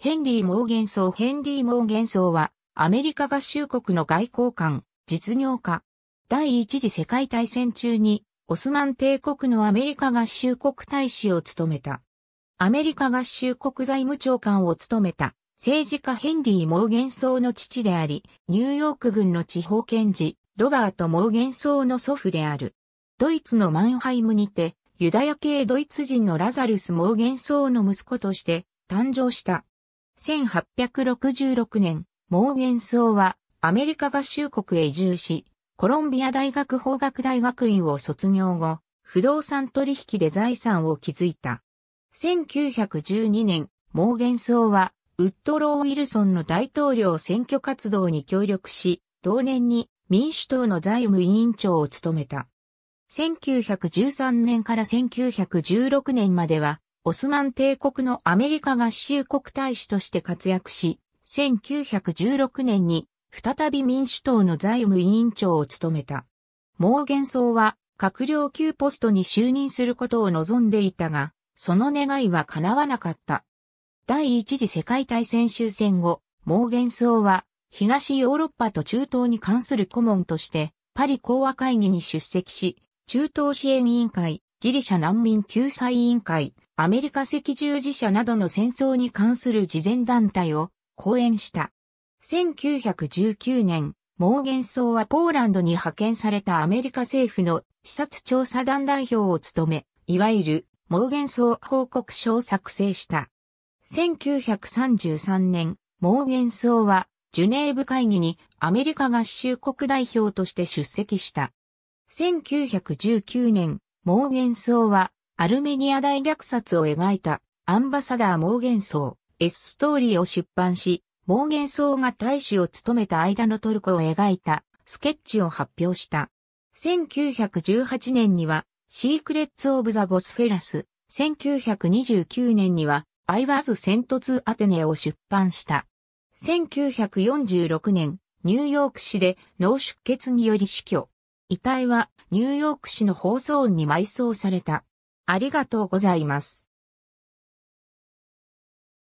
ヘンリー・モーゲンソーヘンリー・モーゲンソーは、アメリカ合衆国の外交官、実業家。第一次世界大戦中に、オスマン帝国のアメリカ合衆国大使を務めた。アメリカ合衆国財務長官を務めた、政治家ヘンリー・モーゲンソーの父であり、ニューヨーク軍の地方検事、ロバート・モーゲンソーの祖父である。ドイツのマンハイムにて、ユダヤ系ドイツ人のラザルス・モーゲンソーの息子として、誕生した。1866年、モーゲンソーはアメリカ合衆国へ移住し、コロンビア大学法学大学院を卒業後、不動産取引で財産を築いた。1912年、モーゲンソーは、ウッドロー・ウィルソンの大統領選挙活動に協力し、同年に民主党の財務委員長を務めた。1913年から1916年までは、オスマン帝国のアメリカ合衆国大使として活躍し、1916年に再び民主党の財務委員長を務めた。モーゲンソーは閣僚級ポストに就任することを望んでいたが、その願いは叶わなかった。第一次世界大戦終戦後、モーゲンソーは東ヨーロッパと中東に関する顧問としてパリ講和会議に出席し、中東支援委員会、ギリシャ難民救済委員会、アメリカ赤十字社などの戦争に関する慈善団体を講演した。1919年、モーゲンソーはポーランドに派遣されたアメリカ政府の視察調査団代表を務め、いわゆるモーゲンソー報告書を作成した。1933年、モーゲンソーはジュネーブ会議にアメリカ合衆国代表として出席した。1919年、モーゲンソーはアルメニア大虐殺を描いたアンバサダー・モーゲンソー、S ストーリーを出版し、モーゲンソーが大使を務めた間のトルコを描いたスケッチを発表した。1918年には、シークレッツ・オブ・ザ・ボスフェラス、1929年には、アイワーズ・セントツー・アテネを出版した。1946年、ニューヨーク市で脳出血により死去。遺体はニューヨーク市の放送音に埋葬された。ありがとうございます。